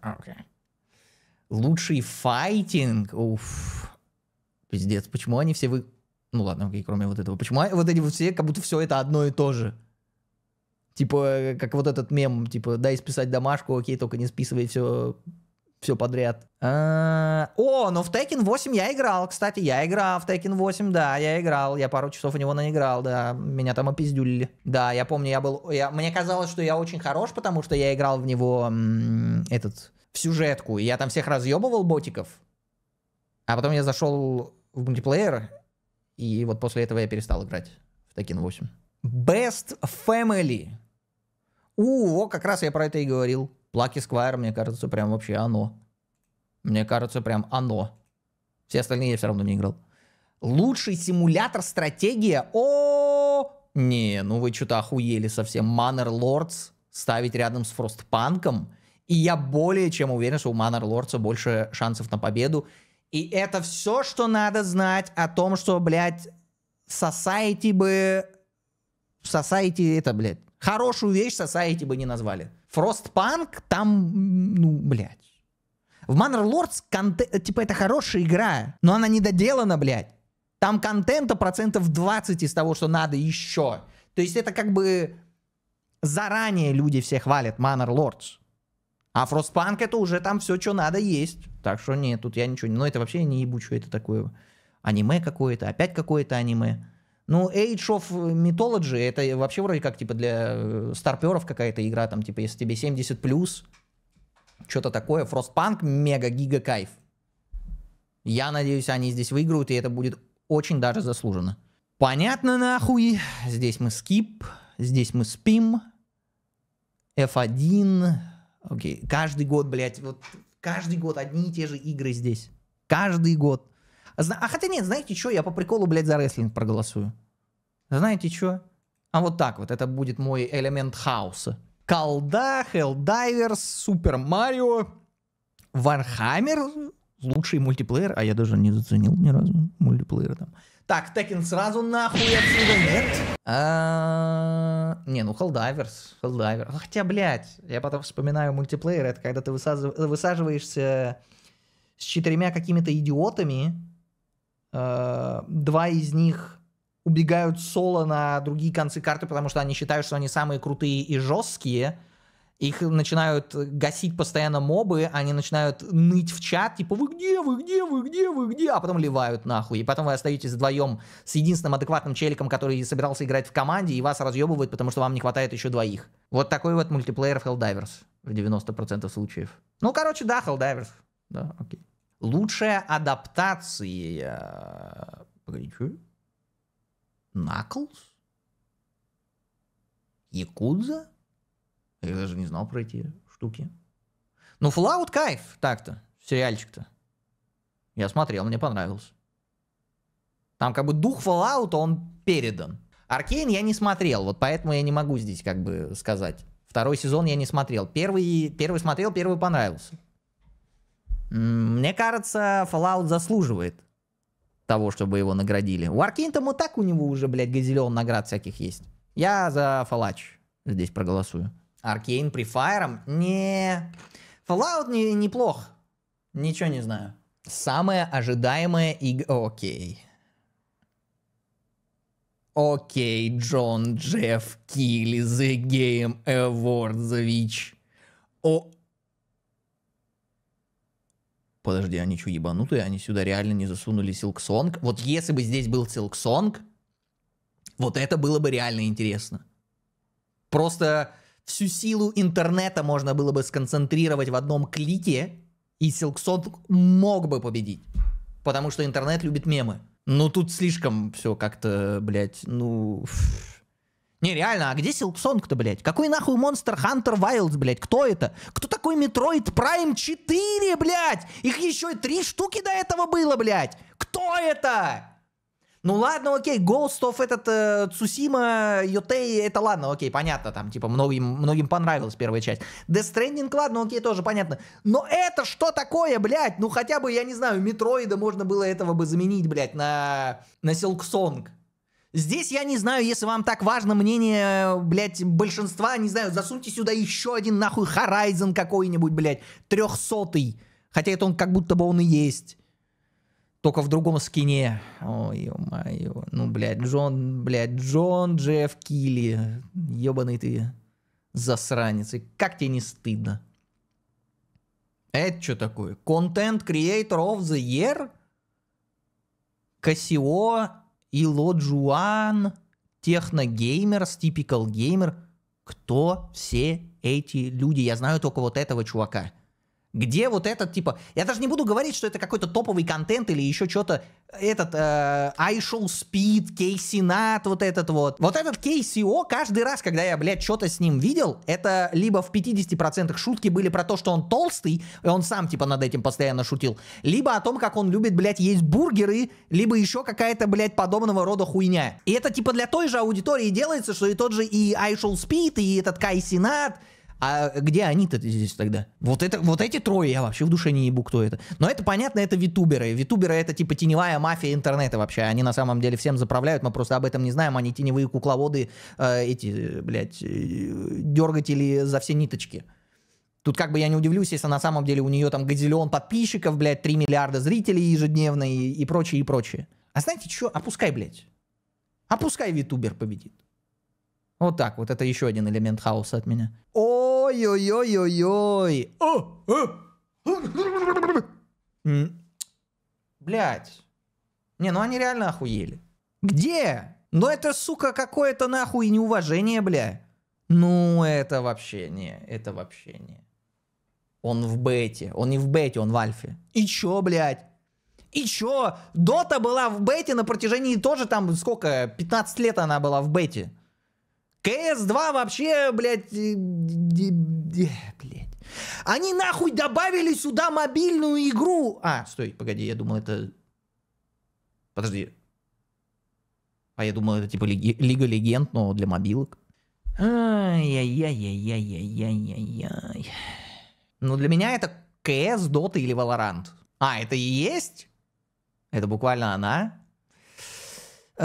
окей, окей. Лучший файтинг. Уф. Пиздец, почему они все вы... Ну ладно, окей, кроме вот этого. Почему вот эти вот все, как будто все это одно и то же? Типа, э, как вот этот мем, типа, дай списать домашку, окей, только не списывай все, все подряд. А... О, но в Tekken 8 я играл, кстати, я играл в Tekken 8, да, я играл, я пару часов у него наиграл, да, меня там опиздюлили. Да, я помню, я был, я... мне казалось, что я очень хорош, потому что я играл в него этот в сюжетку, и я там всех разъебывал ботиков. А потом я зашел в мультиплеер, и вот после этого я перестал играть в Tekken 8. Best Family. У, о, как раз я про это и говорил. Плаки Сквайр, мне кажется, прям вообще оно. Мне кажется, прям оно. Все остальные я все равно не играл. Лучший симулятор стратегия. О, не, ну вы что-то охуели совсем. Manor Lords ставить рядом с Фростпанком и я более чем уверен, что у Манор Лордса больше шансов на победу. И это все, что надо знать о том, что, блядь, Society бы... Society это, блядь, хорошую вещь Society бы не назвали. Фростпанк там, ну, блядь. В Manor Lords, конте... типа, это хорошая игра, но она не доделана, блядь. Там контента процентов 20 из того, что надо еще. То есть это как бы заранее люди все хвалят Manor Lords. А Фростпанк это уже там все, что надо, есть. Так что нет, тут я ничего не... Ну это вообще не ебу, что это такое. Аниме какое-то, опять какое-то аниме. Ну, Age of Mythology, это вообще вроде как, типа, для э, старперов какая-то игра, там, типа, если тебе 70+, плюс, что-то такое. Frostpunk мега-гига кайф. Я надеюсь, они здесь выиграют, и это будет очень даже заслуженно. Понятно нахуй. Здесь мы скип, здесь мы спим. F1, Окей. Каждый год, блядь, вот каждый год одни и те же игры здесь. Каждый год. А, а хотя нет, знаете что, я по приколу, блядь, за рестлинг проголосую. Знаете что? А вот так вот, это будет мой элемент хаоса. Колда, Хелдайверс, Супер Марио, Вархаммер, лучший мультиплеер, а я даже не заценил ни разу мультиплеера там. Так, Текен сразу нахуй отсюда, нет? А, не, ну Helldiver's, Helldivers. А хотя, блядь, я потом вспоминаю мультиплеер, это когда ты высаживаешься с четырьмя какими-то идиотами, э, два из них убегают соло на другие концы карты, потому что они считают, что они самые крутые и жесткие, их начинают гасить постоянно мобы, они начинают ныть в чат, типа, вы где, вы где, вы где, вы где, а потом ливают нахуй. И потом вы остаетесь вдвоем с единственным адекватным челиком, который собирался играть в команде, и вас разъебывают, потому что вам не хватает еще двоих. Вот такой вот мультиплеер в Helldivers в 90% случаев. Ну, короче, да, Helldivers. Да, окей. Лучшая адаптация... Погоди, что? Knuckles? Якудза? Я даже не знал про эти штуки. Ну, Fallout кайф так-то, сериальчик-то. Я смотрел, мне понравился. Там как бы дух Fallout, он передан. Аркейн я не смотрел, вот поэтому я не могу здесь как бы сказать. Второй сезон я не смотрел. Первый, первый смотрел, первый понравился. Мне кажется, Fallout заслуживает того, чтобы его наградили. У Аркейн там и так у него уже, блядь, газелеон наград всяких есть. Я за Фалач здесь проголосую. Аркейн при Файром? Не. Fallout не, неплох. Ничего не знаю. Самая ожидаемая игра... Окей. Окей, Джон Джефф Килли, The Game Awards, Вич. О... Подожди, они что, ебанутые? Они сюда реально не засунули Силксонг? Вот если бы здесь был Силксонг, вот это было бы реально интересно. Просто всю силу интернета можно было бы сконцентрировать в одном клике, и Силксот мог бы победить. Потому что интернет любит мемы. Ну тут слишком все как-то, блядь, ну... Не, реально, а где Силксонг-то, блядь? Какой нахуй Монстр Хантер Вайлдс, блядь? Кто это? Кто такой Метроид Прайм 4, блядь? Их еще и три штуки до этого было, блядь! Кто это? Ну ладно, окей, Ghost of этот э, Цусима, Йотей, это ладно, окей, понятно, там, типа, многим, многим понравилась первая часть. Death Stranding, ладно, окей, тоже понятно. Но это что такое, блядь? Ну хотя бы, я не знаю, Метроида можно было этого бы заменить, блядь, на, на Silksong. Здесь я не знаю, если вам так важно мнение, блядь, большинства, не знаю, засуньте сюда еще один нахуй Horizon какой-нибудь, блядь, трехсотый. Хотя это он как будто бы он и есть только в другом скине. Ой, ё-моё. Ну, блядь, Джон, блядь, Джон Джефф Килли. Ёбаный ты засранец. И как тебе не стыдно? Это что такое? Content Creator of the Year? Кассио и Лоджуан, Техногеймер, Стипикал Геймер. Кто все эти люди? Я знаю только вот этого чувака – где вот этот, типа, я даже не буду говорить, что это какой-то топовый контент или еще что-то, этот э, I Show Speed, Кейси Нат, вот этот вот. Вот этот KCO, каждый раз, когда я, блядь, что-то с ним видел, это либо в 50% шутки были про то, что он толстый, и он сам, типа, над этим постоянно шутил, либо о том, как он любит, блядь, есть бургеры, либо еще какая-то, блядь, подобного рода хуйня. И это, типа, для той же аудитории делается, что и тот же и I Show Speed, и этот Кайсинат, а где они-то здесь тогда? Вот, это, вот эти трое, я вообще в душе не ебу, кто это. Но это понятно, это витуберы. Витуберы это типа теневая мафия интернета вообще. Они на самом деле всем заправляют, мы просто об этом не знаем. Они теневые кукловоды, э, эти, блядь, э, дергатели за все ниточки. Тут как бы я не удивлюсь, если на самом деле у нее там газиллион подписчиков, блядь, 3 миллиарда зрителей ежедневно и, и прочее, и прочее. А знаете что? Опускай, блядь. Опускай витубер победит. Вот так вот, это еще один элемент хаоса от меня. Ой-ой-ой-ой-ой. Блять. Не, ну они реально охуели. Где? Ну это, сука, какое-то нахуй неуважение, бля. Ну это вообще не, это вообще не. Он в бете, он не в бете, он в альфе. И чё, блядь? И чё? Дота была в бете на протяжении тоже там, сколько, 15 лет она была в бете. КС-2 вообще, блядь, э, блядь. Они нахуй добавили сюда мобильную игру. А, стой, погоди, я думал это... Подожди. А я думал это типа Лига Легенд, но для мобилок. Ай-яй-яй-яй-яй-яй-яй-яй. Ну для меня это КС, Дота или Valorant. А, это и есть? Это буквально она?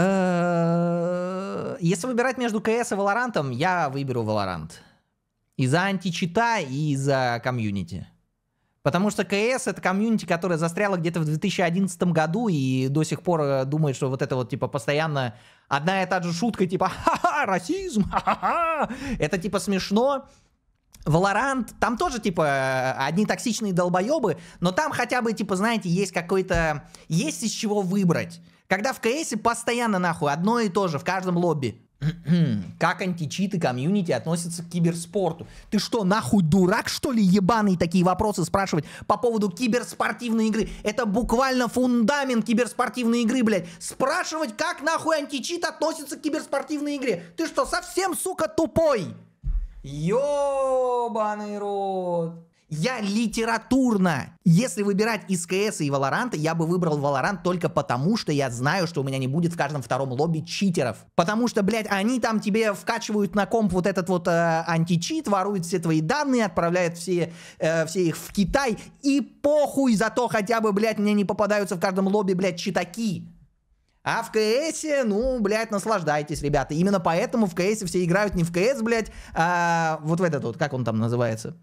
Э, если выбирать между КС и Валорантом, я выберу Валорант. из за античита, и из за комьюнити. Потому что КС это комьюнити, которая застряла где-то в 2011 году и до сих пор э, думает, что вот это вот типа постоянно одна и та же шутка типа «Ха-ха, расизм, ха ха Это типа смешно. Валорант, там тоже типа э, одни токсичные долбоебы, но там хотя бы типа, знаете, есть какой-то, есть из чего выбрать. Когда в КСе постоянно нахуй одно и то же в каждом лобби. *clears throat* Как античиты комьюнити относятся к киберспорту? Ты что, нахуй дурак, что ли, ебаный, такие вопросы спрашивать по поводу киберспортивной игры? Это буквально фундамент киберспортивной игры, блядь. Спрашивать, как нахуй античит относится к киберспортивной игре? Ты что, совсем, сука, тупой? Ёбаный рот. Я литературно. Если выбирать из КС и Валоранта, я бы выбрал Валорант только потому, что я знаю, что у меня не будет в каждом втором лобби читеров. Потому что, блядь, они там тебе вкачивают на комп вот этот вот э, античит, воруют все твои данные, отправляют все, э, все их в Китай. И похуй, зато хотя бы, блядь, мне не попадаются в каждом лобби, блядь, читаки. А в КС, ну, блядь, наслаждайтесь, ребята. Именно поэтому в КС все играют не в КС, блядь, а вот в этот вот, как он там называется?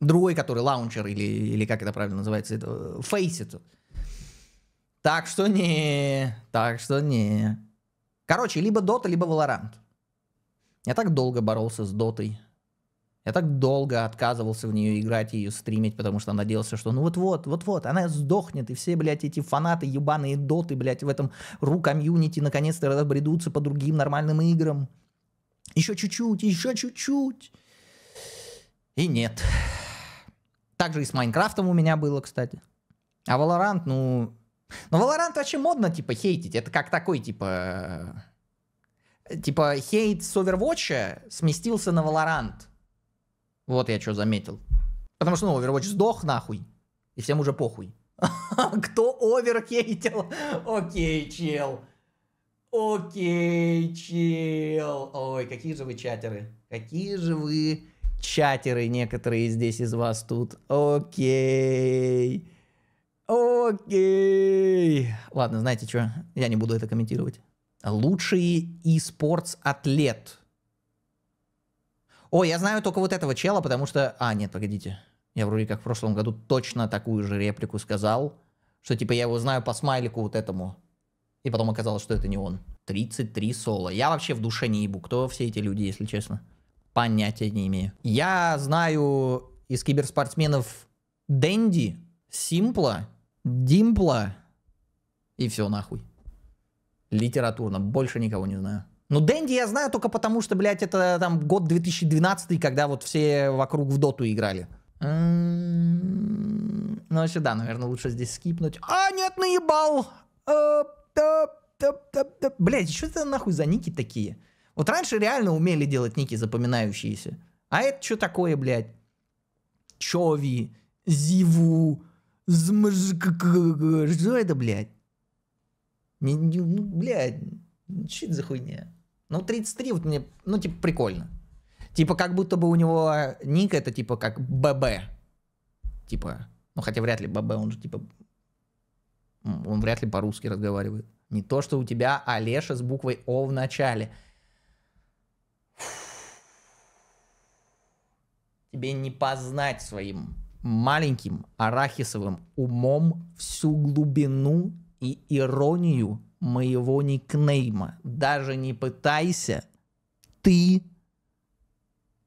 Другой, который лаунчер, или, или как это правильно называется, это э, Faceit. Так что не, так что не. Короче, либо Dota, либо Valorant. Я так долго боролся с Дотой. Я так долго отказывался в нее играть и ее стримить, потому что надеялся, что ну вот-вот, вот-вот, она сдохнет, и все, блядь, эти фанаты ебаные доты, блядь, в этом ру-комьюнити наконец-то разбредутся по другим нормальным играм. Еще чуть-чуть, еще чуть-чуть. И нет. Также и с Майнкрафтом у меня было, кстати. А Valorant, ну... Ну, Valorant вообще модно, типа, хейтить. Это как такой, типа... Э, типа, хейт с Overwatch сместился на Valorant. Вот я что заметил. Потому что, ну, Overwatch сдох нахуй. И всем уже похуй. *laughs* Кто оверхейтил? Окей, чел. Окей, чел. Ой, какие же вы чатеры. Какие же вы Чатеры некоторые здесь из вас тут. Окей. Окей. Ладно, знаете что? Я не буду это комментировать. Лучший e атлет. О, я знаю только вот этого чела, потому что... А, нет, погодите. Я вроде как в прошлом году точно такую же реплику сказал, что типа я его знаю по смайлику вот этому. И потом оказалось, что это не он. 33 соло. Я вообще в душе не ебу. Кто все эти люди, если честно? Понятия не имею. Я знаю из киберспортсменов Дэнди, Симпла, Димпла и все нахуй. Литературно. Больше никого не знаю. Ну, Дэнди я знаю только потому, что, блядь, это там год 2012, когда вот все вокруг в доту играли. Ну, вообще, да, наверное, лучше здесь скипнуть. А, нет, наебал! Э, Блять, что это нахуй за ники такие? Вот раньше реально умели делать ники запоминающиеся. А это что такое, блядь? Чови, Зиву, Змжк... Что это, блядь? Не, ну, блядь, что это за хуйня? Ну, 33 вот мне, ну, типа, прикольно. Типа, как будто бы у него ник это, типа, как ББ. Типа, ну, хотя вряд ли ББ, он же, типа, он вряд ли по-русски разговаривает. Не то, что у тебя Олеша а с буквой О в начале – Тебе не познать своим маленьким арахисовым умом всю глубину и иронию моего никнейма. Даже не пытайся, ты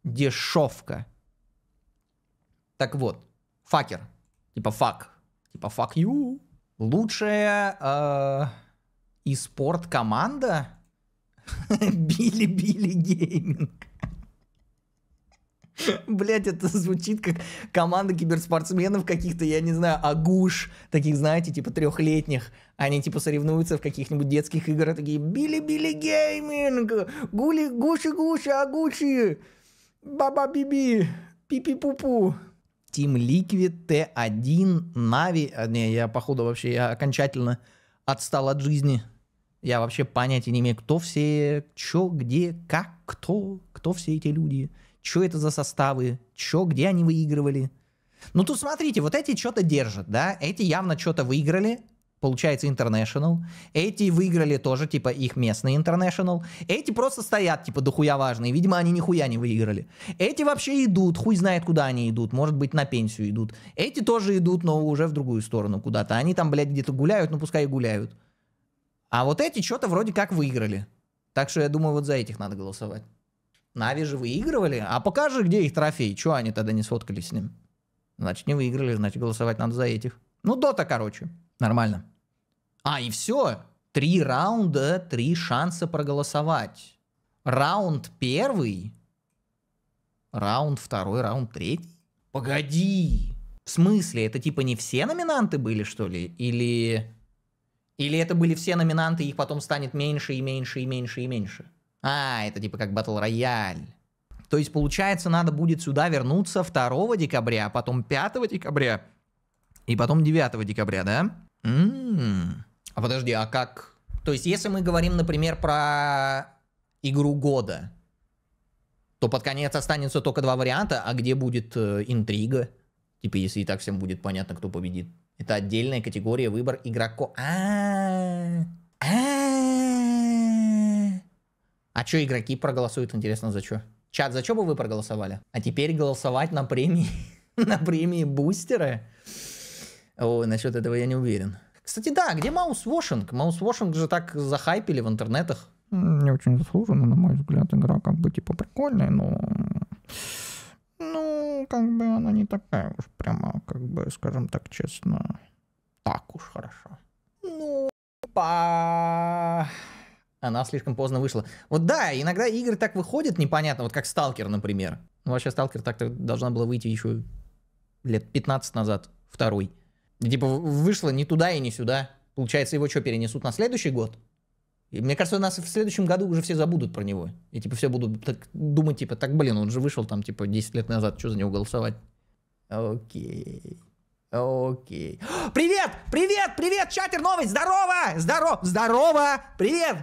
дешевка. Так вот, факер, типа фак, типа фак ю Лучшая э, и спорт команда били *laughs* били Гейминг. Блять, это звучит как команда киберспортсменов каких-то, я не знаю, агуш, таких, знаете, типа трехлетних. Они типа соревнуются в каких-нибудь детских играх, такие «Били-били гейминг! Гули, гуши-гуши, агучи! баба биби пипи-пупу. пу пу Team Liquid, Т1, Нави. А, не, я походу вообще я окончательно отстал от жизни. Я вообще понятия не имею, кто все, чё, где, как, кто, кто все эти люди что это за составы, что, где они выигрывали. Ну тут смотрите, вот эти что-то держат, да, эти явно что-то выиграли, получается International, эти выиграли тоже, типа, их местный International, эти просто стоят, типа, дохуя важные, видимо, они нихуя не выиграли. Эти вообще идут, хуй знает, куда они идут, может быть, на пенсию идут. Эти тоже идут, но уже в другую сторону куда-то. Они там, блядь, где-то гуляют, ну пускай и гуляют. А вот эти что-то вроде как выиграли. Так что я думаю, вот за этих надо голосовать. Нави же выигрывали. А покажи, где их трофей. Чего они тогда не сфоткались с ним? Значит, не выиграли, значит, голосовать надо за этих. Ну, дота, короче. Нормально. А, и все. Три раунда, три шанса проголосовать. Раунд первый. Раунд второй, раунд третий. Погоди. В смысле, это типа не все номинанты были, что ли? Или... Или это были все номинанты, их потом станет меньше и меньше и меньше и меньше? А, это типа как батл рояль. То есть, получается, надо будет сюда вернуться 2 декабря, потом 5 декабря и потом 9 декабря, да? М-м-м. А подожди, а как? То есть, если мы говорим, например, про игру года, то под конец останется только два варианта, а где будет э, интрига? Типа, если и так всем будет понятно, кто победит. Это отдельная категория выбор игрока. А-а-а. А что игроки проголосуют, интересно, за что? Чат, за что бы вы проголосовали? А теперь голосовать на премии, *laughs* на премии бустеры? Ой, насчет этого я не уверен. Кстати, да, где Маус-Вошинг? Маус-Вошинг же так захайпили в интернетах. Не очень заслуженно, на мой взгляд, игра как бы типа прикольная, но... Ну, как бы она не такая уж прямо, как бы, скажем так честно, так уж хорошо. Ну, по она слишком поздно вышла. Вот да, иногда игры так выходят непонятно, вот как Сталкер, например. Ну, вообще, Сталкер так-то должна была выйти еще лет 15 назад, второй. Типа вышла не туда и не сюда. Получается, его что, перенесут на следующий год? И мне кажется, у нас в следующем году уже все забудут про него. И типа все будут так думать, типа, так, блин, он же вышел там, типа, 10 лет назад, что за него голосовать? Окей. Окей. Привет! Привет! Привет, чатер новый! Здорово! Здорово! Здорово! Привет!